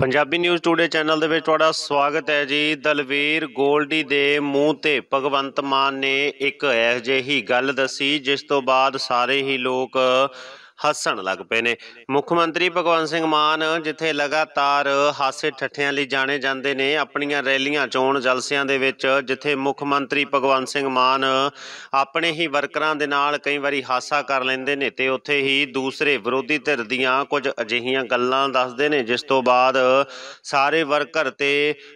Punjabi news today channel ਦੇ ਵਿੱਚ ਤੁਹਾਡਾ ਸਵਾਗਤ ਹੈ ਜੀ ਦਲਵੀਰ ਗੋਲਡੀ ਦੇ ਮੂੰਹ ਤੇ ਭਗਵੰਤ ਮਾਨ ਨੇ ਇੱਕ ਅਜਿਹੀ ਗੱਲ ਦੱਸੀ ਜਿਸ ਤੋਂ ਬਾਅਦ ਸਾਰੇ ਹੀ ਲੋਕ ਹੱਸਣ ਲੱਗ ਪਏ ਨੇ ਮੁੱਖ ਮੰਤਰੀ ਭਗਵੰਤ ਸਿੰਘ ਮਾਨ ਜਿੱਥੇ ਲਗਾਤਾਰ ਹਾਸੇ ਠੱਠਿਆਂ ਲਈ ਜਾਣੇ ਜਾਂਦੇ ਨੇ ਆਪਣੀਆਂ ਰੈਲੀਆਂ ਚੋਣ ਜਲਸਿਆਂ ਦੇ ਵਿੱਚ ਜਿੱਥੇ ਮੁੱਖ ਮੰਤਰੀ ਭਗਵੰਤ ਸਿੰਘ ਮਾਨ ਆਪਣੇ ਹੀ ਵਰਕਰਾਂ ਦੇ ਨਾਲ ਕਈ ਵਾਰੀ ਹਾਸਾ ਕਰ ਲੈਂਦੇ ਨੇ ਤੇ ਉੱਥੇ ਹੀ ਦੂਸਰੇ ਵਿਰੋਧੀ ਧਿਰ ਦੀਆਂ ਕੁਝ ਅਜਿਹੀਆਂ ਗੱਲਾਂ ਦੱਸਦੇ ਨੇ ਜਿਸ ਤੋਂ ਬਾਅਦ ਸਾਰੇ ਵਰਕਰ ਤੇ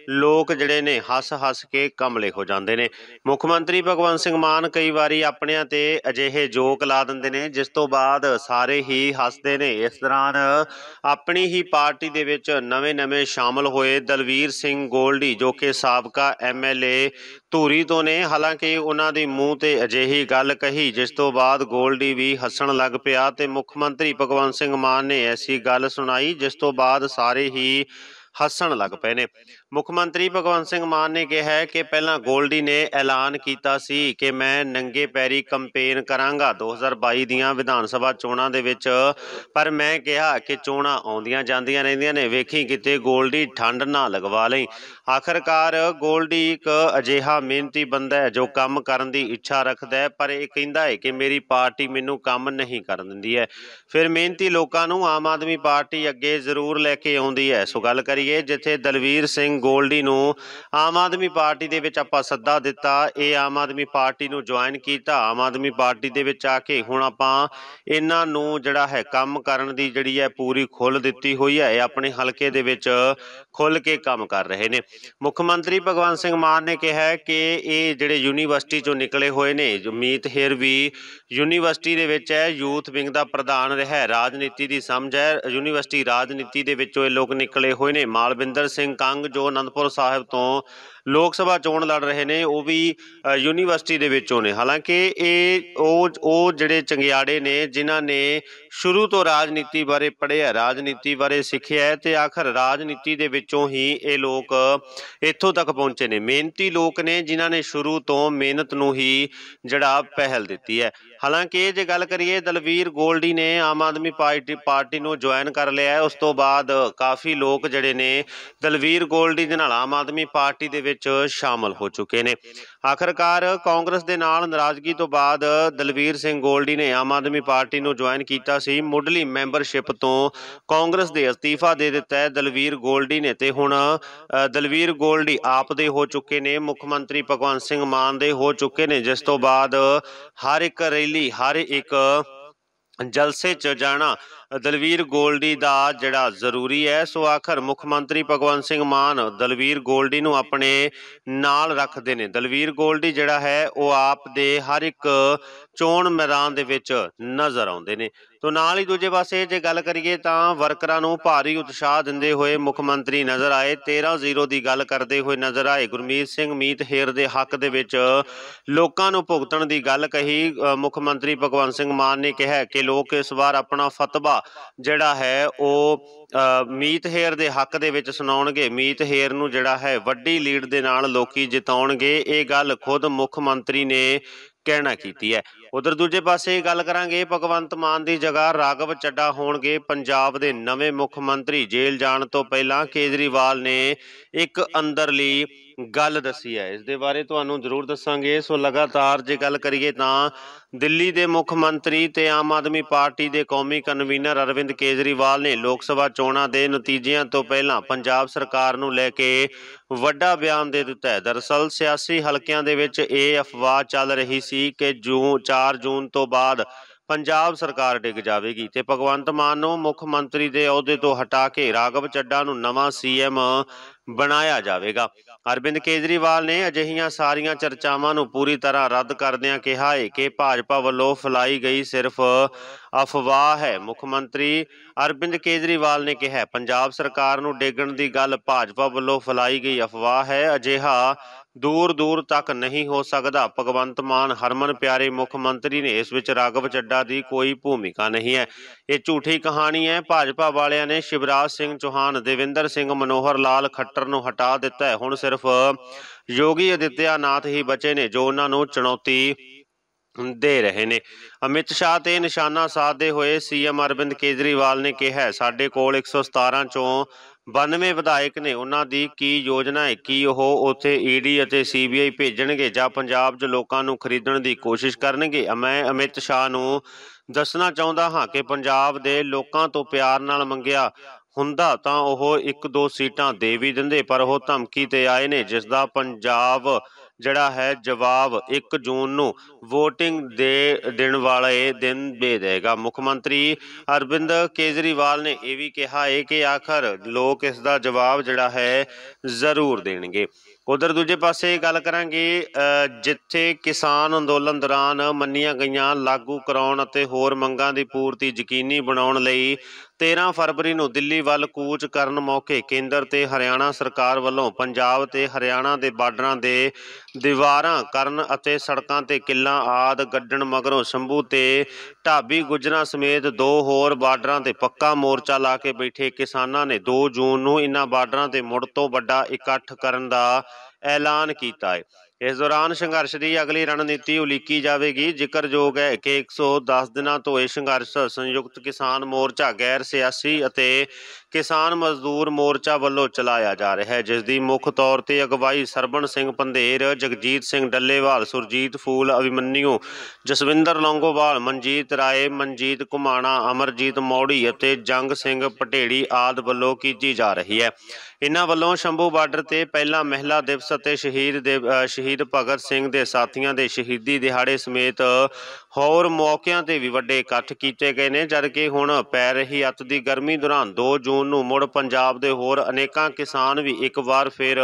ਲੋਕ ਜਿਹੜੇ ਨੇ ਹੱਸ-ਹੱਸ ਕੇ ਕਮਲੇ ਹੋ ਜਾਂਦੇ ਨੇ ਮੁੱਖ ਮੰਤਰੀ ਭਗਵੰਤ ਸਿੰਘ ਮਾਨ ਕਈ ਵਾਰੀ ਆਪਣਿਆਂ ਤੇ ਅਜਿਹੇ ਜੋਕ ਲਾ ਦਿੰਦੇ ਨੇ ਜਿਸ ਤੋਂ ਬਾਅਦ ਸਾਰੇ ਸਾਰੇ ਹੀ ਹੱਸਦੇ ਨੇ ਇਸ ਦੌਰਾਨ ਆਪਣੀ ਹੀ ਪਾਰਟੀ ਦੇ ਵਿੱਚ ਨਵੇਂ-ਨਵੇਂ ਸ਼ਾਮਲ ਹੋਏ ਦਲਵੀਰ ਸਿੰਘ ਗੋਲਡੀ ਜੋ ਕਿ ਸਾਬਕਾ ਐਮਐਲਏ ਧੂਰੀ ਤੋਂ ਨੇ ਹਾਲਾਂਕਿ ਉਹਨਾਂ ਦੇ ਮੂੰਹ ਤੇ ਅਜਿਹੀ ਗੱਲ ਕਹੀ ਜਿਸ ਤੋਂ ਬਾਅਦ ਗੋਲਡੀ ਵੀ ਹੱਸਣ ਲੱਗ ਪਿਆ ਤੇ ਮੁੱਖ ਮੰਤਰੀ ਭਗਵੰਤ ਸਿੰਘ ਮਾਨ ਨੇ ਐਸੀ ਗੱਲ ਸੁਣਾਈ ਜਿਸ ਤੋਂ ਬਾਅਦ ਸਾਰੇ ਹੀ ਹੱਸਣ ਲੱਗ ਪਏ ਨੇ ਮੁੱਖ ਮੰਤਰੀ ਭਗਵੰਤ ਸਿੰਘ ਮਾਨ ਨੇ ਕਿਹਾ ਹੈ ਕਿ ਪਹਿਲਾਂ ਗੋਲਡੀ ਨੇ ਐਲਾਨ ਕੀਤਾ ਸੀ ਕਿ ਮੈਂ ਨੰਗੇ ਪੈਰੀ ਕੈਂਪੇਨ ਕਰਾਂਗਾ 2022 ਦੀਆਂ ਵਿਧਾਨ ਸਭਾ ਚੋਣਾਂ ਦੇ ਵਿੱਚ ਪਰ ਮੈਂ ਕਿਹਾ ਕਿ ਚੋਣਾਂ ਆਉਂਦੀਆਂ ਜਾਂਦੀਆਂ ਰਹਿੰਦੀਆਂ ਨੇ ਵੇਖੀ ਕਿਤੇ ਗੋਲਡੀ ਠੰਡ ਨਾ ਲਗਵਾ ਲਈ ਆਖਰਕਾਰ ਗੋਲਡੀ ਇੱਕ ਅਜੀਹਾ ਮਿਹਨਤੀ ਬੰਦਾ ਹੈ ਜੋ ਕੰਮ ਕਰਨ ਦੀ ਇੱਛਾ ਰੱਖਦਾ ਹੈ ਪਰ ਇਹ ਕਹਿੰਦਾ ਹੈ ਕਿ ਮੇਰੀ ਪਾਰਟੀ ਮੈਨੂੰ ਕੰਮ ਨਹੀਂ ਕਰਨ ਦਿੰਦੀ ਹੈ ਫਿਰ ਮਿਹਨਤੀ ਲੋਕਾਂ ਨੂੰ ਆਮ ਆਦਮੀ ਪਾਰਟੀ ਅੱਗੇ ਜ਼ਰੂਰ ਲੈ ਕੇ ਆਉਂਦੀ ਹੈ ਸੋ ਗੱਲ ਕਰੀਏ ਜਿੱਥੇ ਦਲਵੀਰ ਸਿੰਘ ਗੋਲਡੀ ਨੂੰ ਆਮ ਆਦਮੀ ਪਾਰਟੀ ਦੇ ਵਿੱਚ ਆਪਾਂ ਸੱਦਾ ਦਿੱਤਾ ਇਹ ਆਮ ਆਦਮੀ ਪਾਰਟੀ ਨੂੰ ਜੁਆਇਨ ਕੀਤਾ ਆਮ ਆਦਮੀ ਪਾਰਟੀ ਦੇ ਵਿੱਚ ਆ ਕੇ ਹੁਣ ਆਪਾਂ ਇਹਨਾਂ ਨੂੰ ਜਿਹੜਾ ਹੈ ਕੰਮ ਕਰਨ ਦੀ ਜਿਹੜੀ ਹੈ ਪੂਰੀ ਖੁੱਲ ਦਿੱਤੀ ਹੋਈ ਹੈ ਆਪਣੇ ਹਲਕੇ ਦੇ ਵਿੱਚ ਖੁੱਲ ਕੇ ਕੰਮ ਕਰ ਰਹੇ ਨੇ ਮੁੱਖ ਮੰਤਰੀ ਭਗਵੰਤ ਸਿੰਘ ਮਾਨ ਨੇ ਕਿਹਾ ਕਿ ਇਹ ਜਿਹੜੇ ਯੂਨੀਵਰਸਿਟੀ ਚੋਂ ਨਿਕਲੇ ਹੋਏ ਨੇ ਜਮੀਤ ਹੇਰ ਵੀ ਯੂਨੀਵਰਸਿਟੀ ਦੇ ਵਿੱਚ ਹੈ ਯੂਥ ਵਿੰਗ ਦਾ ਪ੍ਰਧਾਨ ਰਿਹਾ ਰਾਜਨੀਤੀ ਦੀ ਸਮਝ ਹੈ ਯੂਨੀਵਰਸਿਟੀ ਰਾਜਨੀਤੀ ਦੇ ਵਿੱਚੋਂ ਇਹ ਲੋਕ ਨਿਕਲੇ ਹੋਏ ਨੇ ਮਾਲਵਿੰਦਰ ਸਿੰਘ ਕੰਗ ਜੋ ਜੋ ਅਨੰਦਪੁਰ ਸਾਹਿਬ ਤੋਂ ਲੋਕ ਸਭਾ ਚੋਣ ਲੜ ਰਹੇ ਨੇ ਉਹ ਵੀ ਯੂਨੀਵਰਸਿਟੀ ਦੇ ਵਿੱਚੋਂ ਨੇ ਹਾਲਾਂਕਿ ਇਹ ਉਹ ਉਹ ਜਿਹੜੇ ਚੰਗਿਆੜੇ ਨੇ ਜਿਨ੍ਹਾਂ ਨੇ ਸ਼ੁਰੂ ਤੋਂ ਰਾਜਨੀਤੀ ਬਾਰੇ ਪੜ੍ਹਿਆ ਰਾਜਨੀਤੀ ਬਾਰੇ ਸਿੱਖਿਆ ਤੇ ਆਖਰ ਰਾਜਨੀਤੀ ਦੇ ਵਿੱਚੋਂ ਹੀ ਇਹ ਲੋਕ ਇੱਥੋਂ ਤੱਕ ਪਹੁੰਚੇ ਨੇ ਮਿਹਨਤੀ ਲੋਕ ਨੇ ਜਿਨ੍ਹਾਂ ਨੇ ਸ਼ੁਰੂ ਤੋਂ ਮਿਹਨਤ ਨੂੰ ਹੀ ਜੜਾ ਪਹਿਲ ਦਿੱਤੀ ਹੈ ਹਾਲਾਂਕਿ ਜੇ ਗੱਲ ਕਰੀਏ ਦਲਵੀਰ ਗੋਲਡੀ ਨੇ ਆਮ ਆਦਮੀ ਪਾਰਟੀ ਪਾਰਟੀ ਨੂੰ ਜੁਆਇਨ ਕਰ ਲਿਆ ਉਸ ਤੋਂ ਬਾਅਦ ਕਾਫੀ ਲੋਕ ਜਿਹੜੇ ਨੇ ਦਲਵੀਰ ਗੋਲਡੀ ਦੇ ਨਾਲ ਆਮ ਆਦਮੀ ਪਾਰਟੀ ਦੇ ਵਿੱਚ ਸ਼ਾਮਲ ਹੋ ਚੁੱਕੇ ਨੇ ਆਖਰਕਾਰ ਕਾਂਗਰਸ ਦੇ ਨਾਲ ਨਾਰਾਜ਼ਗੀ ਤੋਂ ਬਾਅਦ ਦਲਵੀਰ ਸਿੰਘ ਗੋਲਡੀ ਨੇ ਆਮ ਆਦਮੀ ਪਾਰਟੀ ਨੂੰ ਜੁਆਇਨ ਕੀਤਾ ਸੀ ਮੁੱਢਲੀ ਮੈਂਬਰਸ਼ਿਪ ਤੋਂ ਕਾਂਗਰਸ ਦੇ ਅਸਤੀਫਾ ਦੇ ਦਿੱਤਾ ਹੈ ਦਲਵੀਰ ਗੋਲਡੀ ਨੇ ਤੇ ਹੁਣ ਦਲਵੀਰ ਗੋਲਡੀ ਆਪ ਦੇ ਹੋ ਚੁੱਕੇ ਨੇ ਮੁੱਖ ਮੰਤਰੀ ਭਗਵੰਤ ਸਿੰਘ ਮਾਨ ਦੇ ਹੋ ਚੁੱਕੇ ਨੇ ਜਿਸ ਤੋਂ ਬਾਅਦ ਹਰ ਇੱਕ ਰੈਲੀ ਹਰ ਇੱਕ ਜਲਸੇ 'ਚ ਜਾਣਾ ਦਲਵੀਰ ਗੋਲਡੀ ਦਾ ਜਿਹੜਾ ਜ਼ਰੂਰੀ ਹੈ ਸੋ ਆਖਰ ਮੁੱਖ ਮੰਤਰੀ ਭਗਵੰਤ ਸਿੰਘ ਮਾਨ ਦਲਵੀਰ ਗੋਲਡੀ ਨੂੰ ਆਪਣੇ ਨਾਲ ਰੱਖਦੇ ਨੇ ਦਲਵੀਰ ਗੋਲਡੀ ਜਿਹੜਾ ਹੈ ਉਹ ਆਪ ਦੇ ਹਰ ਇੱਕ ਚੋਣ ਮੈਦਾਨ ਦੇ ਵਿੱਚ ਨਜ਼ਰ ਆਉਂਦੇ ਨੇ ਤੋਂ ਨਾਲ ਹੀ ਦੂਜੇ ਪਾਸੇ ਜੇ ਗੱਲ ਕਰੀਏ ਤਾਂ ਵਰਕਰਾਂ ਨੂੰ ਭਾਰੀ ਉਤਸ਼ਾਹ ਦਿੰਦੇ ਹੋਏ ਮੁੱਖ ਮੰਤਰੀ ਨਜ਼ਰ ਆਏ 13-0 ਦੀ ਗੱਲ ਕਰਦੇ ਹੋਏ ਨਜ਼ਰ ਆਏ ਗੁਰਮੀਤ ਸਿੰਘ ਮੀਤ ਹੇਰ ਦੇ ਹੱਕ ਦੇ ਵਿੱਚ ਲੋਕਾਂ ਨੂੰ ਭੁਗਤਣ ਦੀ ਗੱਲ ਕਹੀ ਮੁੱਖ ਮੰਤਰੀ ਭਗਵੰਤ ਸਿੰਘ ਮਾਨ ਨੇ ਕਿਹਾ ਕਿ ਲੋਕ ਇਸ ਵਾਰ ਆਪਣਾ ਫਤਵਾ ਸਭਾ ਜਿਹੜਾ ਹੈ ਉਹ ਮੀਤ ਹੇਰ ਦੇ ਹੱਕ ਦੇ ਵਿੱਚ ਸੁਣਾਉਣਗੇ ਮੀਤ ਹੇਰ ਨੂੰ ਜਿਹੜਾ ਹੈ ਵੱਡੀ ਲੀਡ ਦੇ ਨਾਲ ਲੋਕੀ ਜਿਤਾਉਣਗੇ ਇਹ ਗੱਲ ਖੁਦ ਮੁੱਖ ਮੰਤਰੀ ਨੇ ਕਹਿਣਾ ਕੀਤੀ ਹੈ ਉਧਰ ਦੂਜੇ ਪਾਸੇ ਗੱਲ ਕਰਾਂਗੇ ਭਗਵੰਤ ਮਾਨ ਦੀ ਜਗ੍ਹਾ ਰਾਗਵ ਚੱਡਾ ਹੋਣਗੇ ਪੰਜਾਬ ਦੇ ਨਵੇਂ ਮੁੱਖ ਮੰਤਰੀ ਜੇਲ੍ਹ ਜਾਣ ਤੋਂ ਪਹਿਲਾਂ ਕੇਜਰੀਵਾਲ ਨੇ ਇੱਕ ਅੰਦਰਲੀ ਗੱਲ ਦੱਸੀ ਹੈ ਇਸ ਦੇ ਬਾਰੇ ਤੁਹਾਨੂੰ ਜ਼ਰੂਰ ਦੱਸਾਂਗੇ ਸੋ ਲਗਾਤਾਰ ਜੇ ਗੱਲ ਕਰੀਏ ਤਾਂ ਦਿੱਲੀ ਦੇ ਮੁੱਖ ਮੰਤਰੀ ਤੇ ਆਮ ਆਦਮੀ ਪਾਰਟੀ ਦੇ ਕੌਮੀ ਕਨਵੀਨਰ ਅਰਵਿੰਦ ਕੇਜਰੀਵਾਲ ਨੇ ਲੋਕ ਸਭਾ ਚੋਣਾਂ ਦੇ ਨਤੀਜਿਆਂ ਤੋਂ ਪਹਿਲਾਂ ਪੰਜਾਬ ਸਰਕਾਰ ਨੂੰ ਲੈ ਕੇ ਵੱਡਾ ਬਿਆਨ ਦੇ ਦਿੱਤਾ ਹੈ ਦਰਸਲ ਸਿਆਸੀ ਹਲਕਿਆਂ ਦੇ ਵਿੱਚ ਇਹ ਅਫਵਾਹ ਚੱਲ ਰਹੀ ਸੀ ਕਿ ਜੂਨ 4 ਜੂਨ ਤੋਂ ਬਾਅਦ ਪੰਜਾਬ ਸਰਕਾਰ ਡਿੱਗ ਜਾਵੇਗੀ ਤੇ ਭਗਵੰਤ ਮਾਨ ਨੂੰ ਮੁੱਖ ਮੰਤਰੀ ਦੇ ਅਹੁਦੇ ਤੋਂ ਹਟਾ ਕੇ ਰਾਗਵ ਚੱਡਾ ਨੂੰ ਨਵਾਂ ਸੀਐਮ ਬਣਾਇਆ ਜਾਵੇਗਾ ਅਰਵਿੰਦ ਕੇਜਰੀਵਾਲ ਨੇ ਅਜਿਹੀਆਂ ਸਾਰੀਆਂ ਚਰਚਾਵਾਂ ਨੂੰ ਪੂਰੀ ਤਰ੍ਹਾਂ ਰੱਦ ਕਰਦਿਆਂ ਕਿਹਾ ਹੈ ਕਿ ਭਾਜਪਾ ਵੱਲੋਂ ਫਲਾਈ ਗਈ ਸਿਰਫ ਅਫਵਾਹ ਹੈ ਮੁੱਖ ਮੰਤਰੀ ਅਰਵਿੰਦ ਕੇਜਰੀਵਾਲ ਨੇ ਕਿਹਾ ਪੰਜਾਬ ਸਰਕਾਰ ਨੂੰ ਡੇਗਣ ਦੀ ਗੱਲ ਭਾਜਪਾ ਵੱਲੋਂ ਫਲਾਈ ਗਈ ਅਫਵਾਹ ਹੈ ਅਜਿਹਾ ਦੂਰ ਦੂਰ ਤੱਕ ਨਹੀਂ ਹੋ ਸਕਦਾ ਭਗਵੰਤ ਮਾਨ ਹਰਮਨ ਪਿਆਰੇ ਮੁੱਖ ਮੰਤਰੀ ਨੇ ਇਸ ਵਿੱਚ ਰਾਘਵ ਚੱਡਾ ਦੀ ਕੋਈ ਭੂਮਿਕਾ ਨਹੀਂ ਹੈ ਇਹ ਝੂਠੀ ਕਹਾਣੀ ਹੈ ਭਾਜਪਾ ਵਾਲਿਆਂ ਨੇ ਸ਼ਿਵਰਾਜ ਸਿੰਘ ਚੌਹਾਨ ਦੇਵਿੰਦਰ ਸਿੰਘ ਮਨੋਹਰ ਲਾਲ ਖੱਟਰ ਨੂੰ ਹਟਾ ਦਿੱਤਾ ਹੈ ਹੁਣ ਸਿਰਫ ਯੋਗੀ ਅਦਿੱਤਿਆ ਹੀ ਬਚੇ ਨੇ ਜੋ ਉਹਨਾਂ ਨੂੰ ਚੁਣੌਤੀ ਦੇ ਰਹੇ ਨੇ ਅਮਿਤ ਸ਼ਾਹ ਤੇ ਨਿਸ਼ਾਨਾ ਸਾਧਦੇ ਹੋਏ ਸੀਐਮ ਅਰਵਿੰਦ ਕੇਜਰੀਵਾਲ ਨੇ ਕਿਹਾ ਸਾਡੇ ਕੋਲ 117 ਚੋਂ 92 ਵਿਧਾਇਕ ਨੇ ਉਹਨਾਂ ਦੀ ਕੀ ਯੋਜਨਾ ਹੈ ਕੀ ਉਹ ਉਥੇ ਈਡੀ ਅਤੇ ਸੀਬੀਆਈ ਭੇਜਣਗੇ ਜਾਂ ਪੰਜਾਬ 'ਚ ਲੋਕਾਂ ਨੂੰ ਖਰੀਦਣ ਦੀ ਕੋਸ਼ਿਸ਼ ਕਰਨਗੇ ਮੈਂ ਅਮਿਤ ਸ਼ਾਹ ਨੂੰ ਦੱਸਣਾ ਚਾਹੁੰਦਾ ਹਾਂ ਕਿ ਪੰਜਾਬ ਦੇ ਲੋਕਾਂ ਤੋਂ ਪਿਆਰ ਨਾਲ ਮੰਗਿਆ ਹੁੰਦਾ ਤਾਂ ਉਹ ਇੱਕ ਦੋ ਸੀਟਾਂ ਦੇ ਵੀ ਦਿੰਦੇ ਪਰ ਉਹ ਧਮਕੀ ਤੇ ਆਏ ਨੇ ਜਿਸ ਦਾ ਪੰਜਾਬ ਜਿਹੜਾ ਹੈ ਜਵਾਬ 1 ਜੂਨ ਨੂੰ VOTING ਦੇ ਦਿਨ ਵਾਲੇ ਦਿਨ ਦੇ ਦੇਗਾ ਮੁੱਖ ਮੰਤਰੀ ਅਰਵਿੰਦ ਕੇਜਰੀਵਾਲ ਨੇ ਇਹ ਵੀ ਕਿਹਾ ਹੈ ਕਿ ਆਖਰ ਲੋਕ ਇਸ ਦਾ ਜਵਾਬ ਜਿਹੜਾ ਹੈ ਜ਼ਰੂਰ ਦੇਣਗੇ ਉਧਰ ਦੂਜੇ ਪਾਸੇ ਗੱਲ ਕਰਾਂਗੇ ਜਿੱਥੇ ਕਿਸਾਨ ਅੰਦੋਲਨ ਦੌਰਾਨ ਮੰਨੀਆਂ ਗਈਆਂ ਲਾਗੂ ਕਰਾਉਣ ਅਤੇ ਹੋਰ ਮੰਗਾਂ ਦੀ ਪੂਰਤੀ ਯਕੀਨੀ ਬਣਾਉਣ ਲਈ 13 ਫਰਵਰੀ ਨੂੰ ਦਿੱਲੀ ਵੱਲ ਕੂਚ ਕਰਨ ਮੌਕੇ ਕੇਂਦਰ ਤੇ ਹਰਿਆਣਾ ਸਰਕਾਰ ਵੱਲੋਂ ਪੰਜਾਬ ਤੇ ਹਰਿਆਣਾ ਦੇ ਬਾਰਡਰਾਂ ਦੇ ਦੀਵਾਰਾਂ ਕਰਨ ਅਤੇ ਸੜਕਾਂ ਤੇ ਕਿੱਲਾਂ ਆਦ ਗੱਡਣ ਮਗਰੋਂ ਸ਼ੰਭੂ ਤੇ ਢਾਬੀ ਗੁਜਰਾ ਸਮੇਤ ਦੋ ਹੋਰ ਬਾਰਡਰਾਂ ਤੇ ਪੱਕਾ ਮੋਰਚਾ ਲਾ ਕੇ ਬੈਠੇ ਕਿਸਾਨਾਂ ਨੇ 2 ਜੂਨ ਨੂੰ ਇਨ੍ਹਾਂ ਬਾਰਡਰਾਂ ਤੇ ਮੁੜ ਤੋਂ ਵੱਡਾ ਇਕੱਠ ਕਰਨ ਦਾ ਐਲਾਨ ਕੀਤਾ ਹੈ ਇਸ ਦੌਰਾਨ ਸੰਘਰਸ਼ ਦੀ ਅਗਲੀ ਰਣਨੀਤੀ ਉਲੀਕੀ ਜਾਵੇਗੀ ਜ਼ਿਕਰਯੋਗ ਹੈ ਕਿ 110 ਦਿਨਾਂ ਤੋਂ ਇਹ ਸੰਘਰਸ਼ ਸੰਯੁਕਤ ਕਿਸਾਨ ਮੋਰਚਾ ਗੈਰ ਸਿਆਸੀ ਅਤੇ ਕਿਸਾਨ ਮਜ਼ਦੂਰ ਮੋਰਚਾ ਵੱਲੋਂ ਚਲਾਇਆ ਜਾ ਰਿਹਾ ਹੈ ਜਿਸ ਦੀ ਮੁੱਖ ਤੌਰ ਤੇ ਅਗਵਾਈ ਸਰਬਣ ਸਿੰਘ ਪੰਧੇਰ ਜਗਜੀਤ ਸਿੰਘ ਡੱਲੇਵਾਲ ਸੁਰਜੀਤ ਫੂਲ ਅਭਿਮੰਨਿਓ ਜਸਵਿੰਦਰ ਲੌਂਗੋਵਾਲ ਮਨਜੀਤ ਰਾਏ ਮਨਜੀਤ ਕੁਮਾਣਾ ਅਮਰਜੀਤ ਮੌੜੀ ਅਤੇ ਜੰਗ ਸਿੰਘ ਪਟੇੜੀ ਆਦ ਵੱਲੋਂ ਕੀਤੀ ਜਾ ਰਹੀ ਹੈ ਇਹਨਾਂ ਵੱਲੋਂ ਸ਼ੰਭੂ ਬਾਰਡਰ ਤੇ ਪਹਿਲਾ ਮਹਿਲਾ ਦਿਵਸ ਅਤੇ ਸ਼ਹੀਦ ਸ਼ਹੀਦ ਭਗਤ ਸਿੰਘ ਦੇ ਸਾਥੀਆਂ ਦੇ ਸ਼ਹੀਦੀ ਦਿਹਾੜੇ ਸਮੇਤ ਹੋਰ ਮੌਕਿਆਂ ਤੇ ਵੀ ਵੱਡੇ ਇਕੱਠ ਕੀਤੇ ਗਏ ਨੇ ਜਦ ਕਿ ਹੁਣ ਪੈ ਰਹੀ ਅੱਤ ਦੀ ਗਰਮੀ ਦੌਰਾਨ 2 ਜੂਨ ਨੂੰ ਮੁੜ ਪੰਜਾਬ ਦੇ ਹੋਰ ਅਨੇਕਾਂ ਕਿਸਾਨ ਵੀ ਇੱਕ ਵਾਰ ਫਿਰ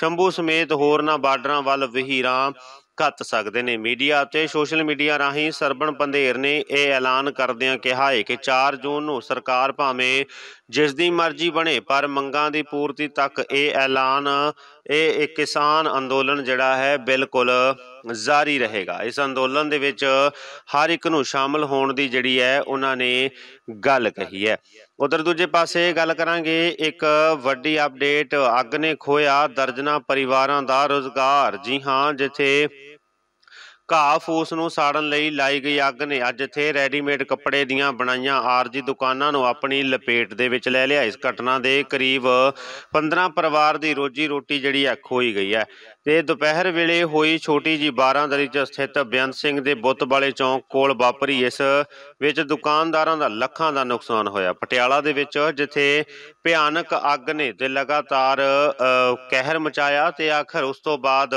ਸ਼ੰਭੂ ਸਮੇਤ ਹੋਰ ਨਾ ਬਾਰਡਰਾਂ ਵੱਲ ਵਹੀਰਾਂ ਕੱਤ ਸਕਦੇ ਨੇ ਮੀਡੀਆ ਅਤੇ ਸੋਸ਼ਲ ਮੀਡੀਆ ਰਾਹੀਂ ਸਰਬਣ ਪੰਧੇਰ ਨੇ ਇਹ ਐਲਾਨ ਕਰਦਿਆਂ ਕਿਹਾ ਹੈ ਕਿ 4 ਜੂਨ ਨੂੰ ਸਰਕਾਰ ਭਾਵੇਂ ਜਿਸ ਦੀ ਮਰਜ਼ੀ ਬਣੇ ਪਰ ਮੰਗਾਂ ਦੀ ਪੂਰਤੀ ਤੱਕ ਇਹ ਐਲਾਨ ਇਹ ਇੱਕ ਕਿਸਾਨ ਅੰਦੋਲਨ ਜਿਹੜਾ ਹੈ ਬਿਲਕੁਲ ਜਾਰੀ ਰਹੇਗਾ ਇਸ ਅੰਦੋਲਨ ਦੇ ਵਿੱਚ ਹਰ ਇੱਕ ਨੂੰ ਸ਼ਾਮਲ ਹੋਣ ਦੀ ਜਿਹੜੀ ਹੈ ਉਹਨਾਂ ਨੇ ਗੱਲ ਕਹੀ ਹੈ ਉਧਰ ਦੂਜੇ ਪਾਸੇ ਗੱਲ ਕਰਾਂਗੇ ਇੱਕ ਵੱਡੀ ਅਪਡੇਟ ਅੱਗ ਨੇ ਖੋਇਆ ਦਰਜਨਾ ਪਰਿਵਾਰਾਂ ਦਾ ਰੋਜ਼ਗਾਰ ਜੀ ਹਾਂ ਜਿੱਥੇ ਘਾਹ ਫੂਸ ਨੂੰ ਸਾੜਨ ਲਈ ਲਾਈ ਗਈ ਅੱਗ ਨੇ ਅੱਜ ਇਥੇ ਰੈਡੀਮੇਡ ਕੱਪੜੇ ਦੀਆਂ ਬਣਾਈਆਂ ਆਰਜੀ ਦੁਕਾਨਾਂ ਨੂੰ ਆਪਣੀ ਲਪੇਟ ਦੇ ਵਿੱਚ ਲੈ ਲਿਆ ਇਸ ਘਟਨਾ ਦੇ ਕਰੀਬ 15 ਪਰਿਵਾਰ ਦੀ ਰੋਜੀ ਰੋਟੀ ਜਿਹੜੀ ਹੈ ਖੋਈ ਗਈ ਹੈ ਤੇ ਦੁਪਹਿਰ ਵੇਲੇ ਹੋਈ ਛੋਟੀ ਜੀ 12 ਦਰੀ 'ਚ ਸਥਿਤ ਬਿਆਨ ਸਿੰਘ ਦੇ ਬੁੱਤ ਵਾਲੇ ਚੌਂਕ ਕੋਲ ਵਾਪਰੀ ਇਸ ਵਿੱਚ ਦੁਕਾਨਦਾਰਾਂ ਦਾ ਲੱਖਾਂ ਦਾ ਨੁਕਸਾਨ ਹੋਇਆ ਪਟਿਆਲਾ ਦੇ ਵਿੱਚ ਜਿੱਥੇ ਭਿਆਨਕ ਅੱਗ ਨੇ ਤੇ ਲਗਾਤਾਰ ਕਹਿਰ ਮਚਾਇਆ ਤੇ ਆਖਰ ਉਸ ਤੋਂ ਬਾਅਦ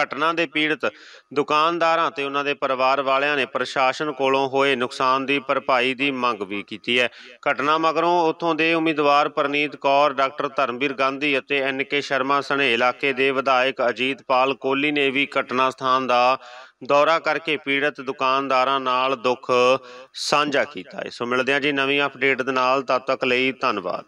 ਘਟਨਾ ਦੇ ਪੀੜਤ ਦੁਕਾਨਦਾਰਾਂ ਤੇ ਉਹਨਾਂ ਦੇ ਪਰਿਵਾਰ ਵਾਲਿਆਂ ਨੇ ਪ੍ਰਸ਼ਾਸਨ ਕੋਲੋਂ ਹੋਏ ਨੁਕਸਾਨ ਦੀ ਭਰਪਾਈ ਦੀ ਮੰਗ ਵੀ ਕੀਤੀ ਹੈ ਘਟਨਾ ਮਗਰੋਂ ਉੱਥੋਂ ਦੇ ਉਮੀਦਵਾਰ ਪ੍ਰਨੀਤ ਕੌਰ ਡਾਕਟਰ ਧਰਮਵੀਰ ਗਾਂਧੀ ਅਤੇ ਐਨ ਕੇ ਸ਼ਰਮਾ ਸਣੇ ਇਲਾਕੇ ਦੇ ਵਿਧਾਇਕ ਅਜੀਤਪਾਲ ਕੋਹਲੀ ਨੇ ਵੀ ਘਟਨਾ ਸਥਾਨ ਦਾ ਦੌਰਾ ਕਰਕੇ ਪੀੜਤ ਦੁਕਾਨਦਾਰਾਂ ਨਾਲ ਦੁੱਖ ਸਾਂਝਾ ਕੀਤਾ ਹੈ ਸੋ ਮਿਲਦੇ ਹਾਂ ਜੀ ਨਵੀਂ ਅਪਡੇਟ ਦੇ ਨਾਲ ਤਦ ਤੱਕ ਲਈ ਧੰਨਵਾਦ